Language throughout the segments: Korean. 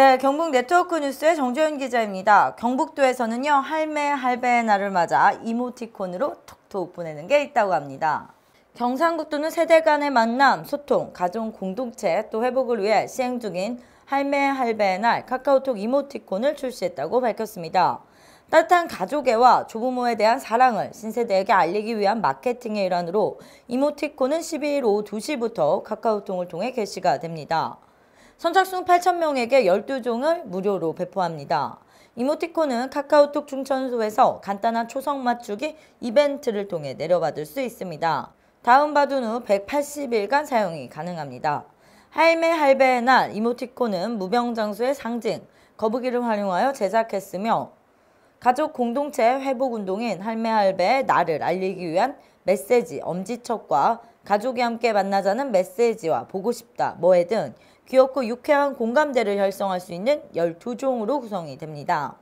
네, 경북 네트워크 뉴스의 정재현 기자입니다. 경북도에서는요, 할매, 할배의 날을 맞아 이모티콘으로 톡톡 보내는 게 있다고 합니다. 경상북도는 세대 간의 만남, 소통, 가족 공동체 또 회복을 위해 시행 중인 할매, 할배의 날 카카오톡 이모티콘을 출시했다고 밝혔습니다. 따뜻한 가족애와 조부모에 대한 사랑을 신세대에게 알리기 위한 마케팅의 일환으로 이모티콘은 12일 오후 2시부터 카카오톡을 통해 게시가 됩니다. 선착순 8,000명에게 12종을 무료로 배포합니다. 이모티콘은 카카오톡 충천소에서 간단한 초성 맞추기 이벤트를 통해 내려받을 수 있습니다. 다운받은 후 180일간 사용이 가능합니다. 할매 할배의 날 이모티콘은 무병장수의 상징, 거북이를 활용하여 제작했으며 가족 공동체 회복 운동인 할매 할배 의 나를 알리기 위한 메시지, 엄지척과 가족이 함께 만나자는 메시지와 보고 싶다, 뭐에등 귀엽고 유쾌한 공감대를 형성할 수 있는 12종으로 구성이 됩니다.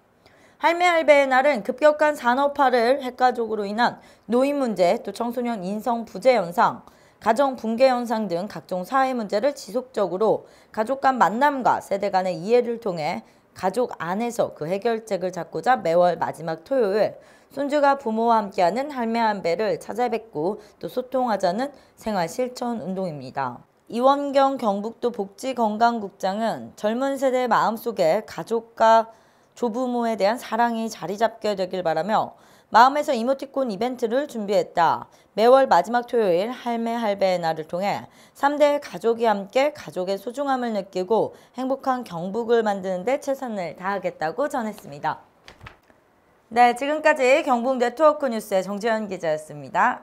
할매 할배의 날은 급격한 산업화를 핵가족으로 인한 노인 문제, 또 청소년 인성 부재 현상, 가정 붕괴 현상 등 각종 사회 문제를 지속적으로 가족 간 만남과 세대 간의 이해를 통해 가족 안에서 그 해결책을 찾고자 매월 마지막 토요일 손주가 부모와 함께하는 할매 한배를 찾아뵙고 또 소통하자는 생활실천 운동입니다. 이원경 경북도 복지건강국장은 젊은 세대의 마음속에 가족과 조부모에 대한 사랑이 자리 잡게 되길 바라며 마음에서 이모티콘 이벤트를 준비했다. 매월 마지막 토요일 할매 할배의 날을 통해 3대 가족이 함께 가족의 소중함을 느끼고 행복한 경북을 만드는 데 최선을 다하겠다고 전했습니다. 네, 지금까지 경북 네트워크 뉴스의 정재현 기자였습니다.